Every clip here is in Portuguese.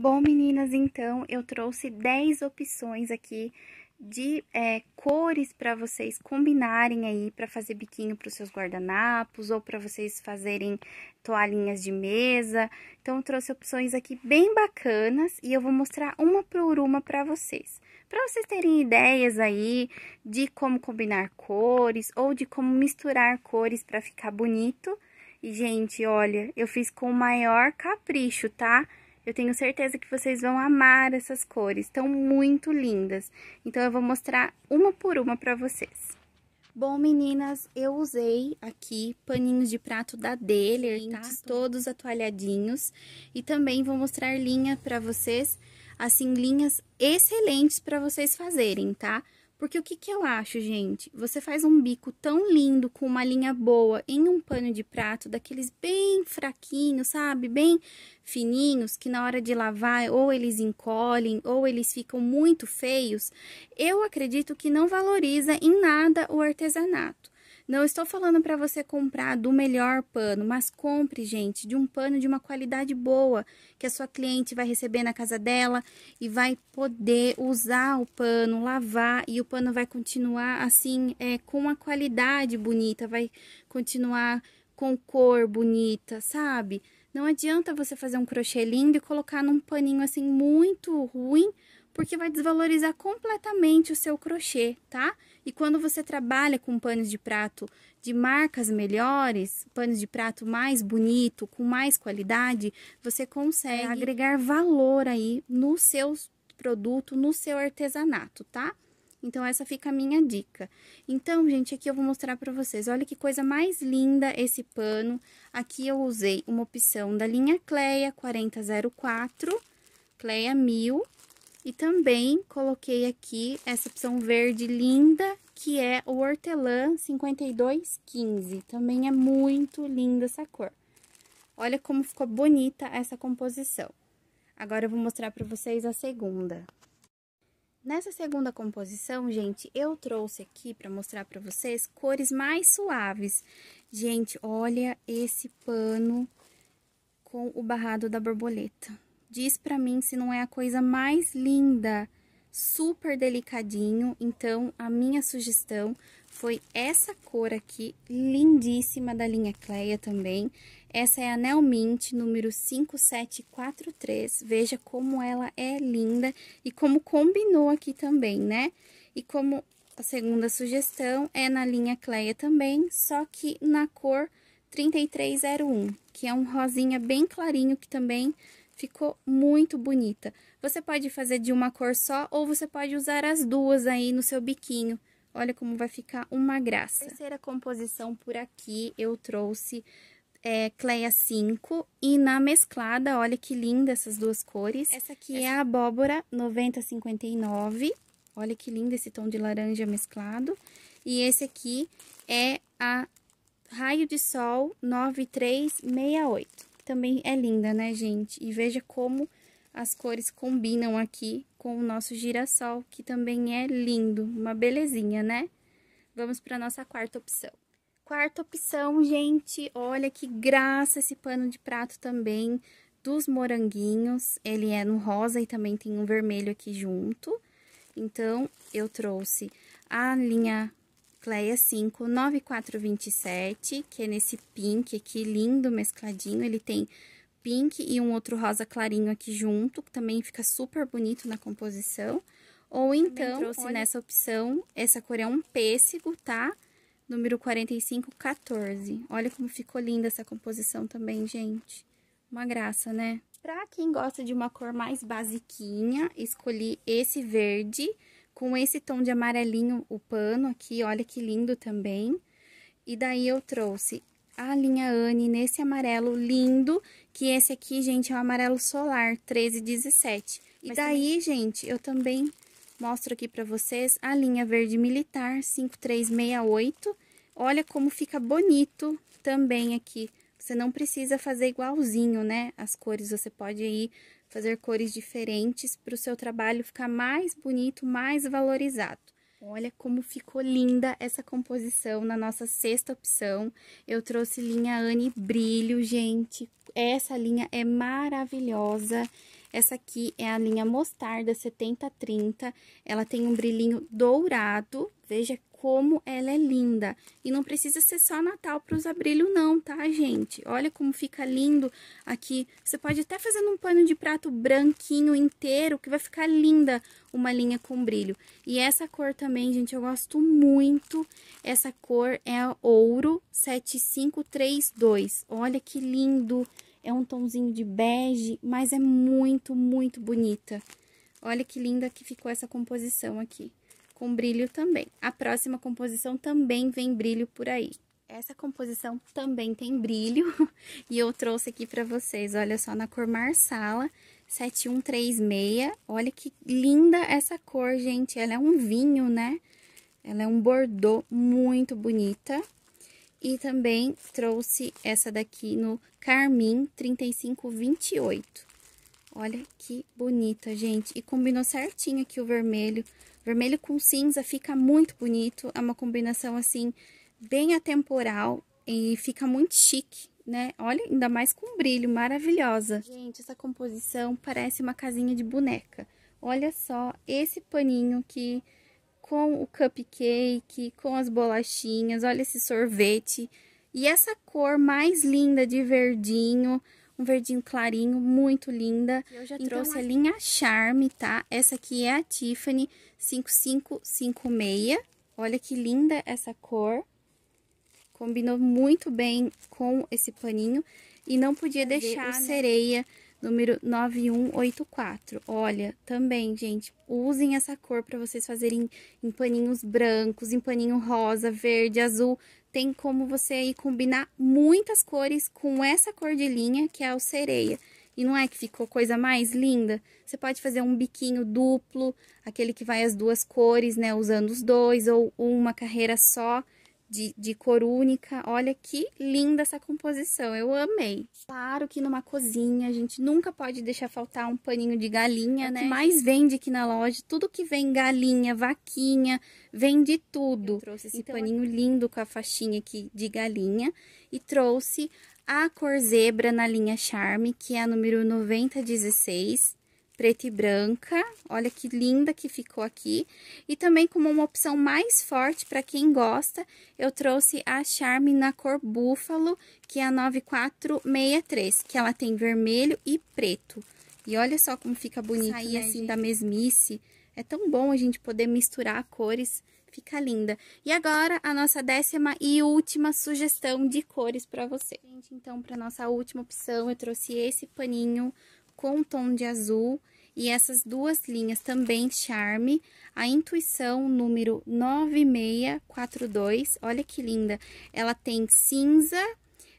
Bom, meninas, então eu trouxe 10 opções aqui de é, cores para vocês combinarem aí para fazer biquinho para os seus guardanapos ou para vocês fazerem toalhinhas de mesa. Então eu trouxe opções aqui bem bacanas e eu vou mostrar uma por uma para vocês. Para vocês terem ideias aí de como combinar cores ou de como misturar cores para ficar bonito. E gente, olha, eu fiz com o maior capricho, tá? Eu tenho certeza que vocês vão amar essas cores, estão muito lindas. Então, eu vou mostrar uma por uma para vocês. Bom, meninas, eu usei aqui paninhos de prato da Deller, tá? todos atualhadinhos. E também vou mostrar linha para vocês, assim, linhas excelentes para vocês fazerem, tá? Porque o que, que eu acho, gente? Você faz um bico tão lindo, com uma linha boa, em um pano de prato, daqueles bem fraquinhos, sabe? Bem fininhos, que na hora de lavar ou eles encolhem, ou eles ficam muito feios. Eu acredito que não valoriza em nada o artesanato. Não estou falando para você comprar do melhor pano, mas compre, gente, de um pano de uma qualidade boa, que a sua cliente vai receber na casa dela e vai poder usar o pano, lavar e o pano vai continuar assim, é, com uma qualidade bonita, vai continuar com cor bonita, sabe? Não adianta você fazer um crochê lindo e colocar num paninho assim muito ruim, porque vai desvalorizar completamente o seu crochê, tá? E quando você trabalha com panos de prato de marcas melhores, panos de prato mais bonito, com mais qualidade, você consegue agregar valor aí no seu produto, no seu artesanato, tá? Então, essa fica a minha dica. Então, gente, aqui eu vou mostrar para vocês. Olha que coisa mais linda esse pano. Aqui eu usei uma opção da linha Cleia 4004, Cleia 1000. E também coloquei aqui essa opção verde linda, que é o hortelã 5215. Também é muito linda essa cor. Olha como ficou bonita essa composição. Agora eu vou mostrar para vocês a segunda. Nessa segunda composição, gente, eu trouxe aqui para mostrar para vocês cores mais suaves. Gente, olha esse pano com o barrado da borboleta. Diz para mim se não é a coisa mais linda, super delicadinho. Então, a minha sugestão foi essa cor aqui, lindíssima da linha Cleia também. Essa é a Nel Mint, número 5743. Veja como ela é linda e como combinou aqui também, né? E como a segunda sugestão é na linha Cleia também, só que na cor 3301, que é um rosinha bem clarinho que também Ficou muito bonita. Você pode fazer de uma cor só ou você pode usar as duas aí no seu biquinho. Olha como vai ficar uma graça. A terceira composição por aqui eu trouxe é, Cleia 5 e na mesclada, olha que linda essas duas cores. Essa aqui Essa... é a abóbora 9059, olha que lindo esse tom de laranja mesclado. E esse aqui é a raio de sol 9368 também é linda, né, gente? E veja como as cores combinam aqui com o nosso girassol, que também é lindo, uma belezinha, né? Vamos para nossa quarta opção. Quarta opção, gente, olha que graça esse pano de prato também dos moranguinhos. Ele é no rosa e também tem um vermelho aqui junto. Então, eu trouxe a linha Pleia 59427 que é nesse pink aqui, lindo, mescladinho. Ele tem pink e um outro rosa clarinho aqui junto, que também fica super bonito na composição. Ou então, trouxe olha... nessa opção, essa cor é um pêssego, tá? Número 4514. Olha como ficou linda essa composição também, gente. Uma graça, né? Pra quem gosta de uma cor mais basiquinha, escolhi esse verde com esse tom de amarelinho o pano aqui, olha que lindo também. E daí eu trouxe a linha Anne nesse amarelo lindo, que esse aqui, gente, é o amarelo solar 1317. E daí, também... gente, eu também mostro aqui pra vocês a linha verde militar 5368. Olha como fica bonito também aqui. Você não precisa fazer igualzinho, né? As cores, você pode ir fazer cores diferentes para o seu trabalho ficar mais bonito, mais valorizado. Olha como ficou linda essa composição na nossa sexta opção. Eu trouxe linha Anne Brilho, gente. Essa linha é maravilhosa. Essa aqui é a linha Mostarda 7030. Ela tem um brilhinho dourado. Veja como ela é linda. E não precisa ser só Natal para usar brilho não, tá, gente? Olha como fica lindo aqui. Você pode até fazer um pano de prato branquinho inteiro, que vai ficar linda uma linha com brilho. E essa cor também, gente, eu gosto muito. Essa cor é ouro 7532. Olha que lindo! É um tomzinho de bege, mas é muito, muito bonita. Olha que linda que ficou essa composição aqui com brilho também. A próxima composição também vem brilho por aí. Essa composição também tem brilho e eu trouxe aqui para vocês, olha só, na cor Marsala 7136. Olha que linda essa cor, gente, ela é um vinho, né? Ela é um bordô muito bonita. E também trouxe essa daqui no Carmin 3528. Olha que bonita, gente. E combinou certinho aqui o vermelho. Vermelho com cinza fica muito bonito. É uma combinação, assim, bem atemporal e fica muito chique, né? Olha, ainda mais com brilho, maravilhosa. Gente, essa composição parece uma casinha de boneca. Olha só esse paninho aqui com o cupcake, com as bolachinhas, olha esse sorvete. E essa cor mais linda de verdinho, um verdinho clarinho, muito linda. Eu já então, trouxe a linha Charme, tá? Essa aqui é a Tiffany 5556. Olha que linda essa cor. Combinou muito bem com esse paninho. E não podia deixar o né? sereia número 9184. Olha, também, gente, usem essa cor para vocês fazerem em paninhos brancos, em paninho rosa, verde, azul tem como você aí combinar muitas cores com essa cor de linha, que é o sereia. E não é que ficou coisa mais linda? Você pode fazer um biquinho duplo, aquele que vai as duas cores, né, usando os dois, ou uma carreira só de, de cor única. Olha que linda essa composição, eu amei. Claro que numa cozinha a gente nunca pode deixar faltar um paninho de galinha, né? O que né? mais vende aqui na loja, tudo que vem galinha, vaquinha, vende tudo. Eu trouxe esse então, paninho lindo com a faixinha aqui de galinha e trouxe a cor zebra na linha Charme, que é a número 9016 preta e branca. Olha que linda que ficou aqui. E também como uma opção mais forte para quem gosta, eu trouxe a Charme na cor búfalo, que é a 9463, que ela tem vermelho e preto. E olha só como fica bonito, Sair né, assim gente? da mesmice. É tão bom a gente poder misturar cores, fica linda. E agora, a nossa décima e última sugestão de cores para você. Gente, então, para nossa última opção, eu trouxe esse paninho com um tom de azul e essas duas linhas também charme, a intuição número 9642, olha que linda, ela tem cinza,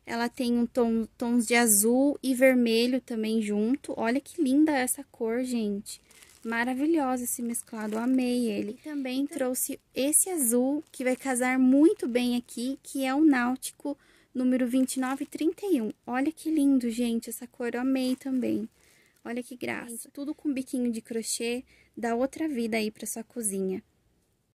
ela tem um tom, tons de azul e vermelho também junto, olha que linda essa cor, gente. Maravilhosa esse mesclado, amei ele. também tá trouxe esse azul, que vai casar muito bem aqui, que é o náutico número 2931. Olha que lindo, gente, essa cor eu amei também. Olha que graça. Tudo com biquinho de crochê dá outra vida aí para sua cozinha.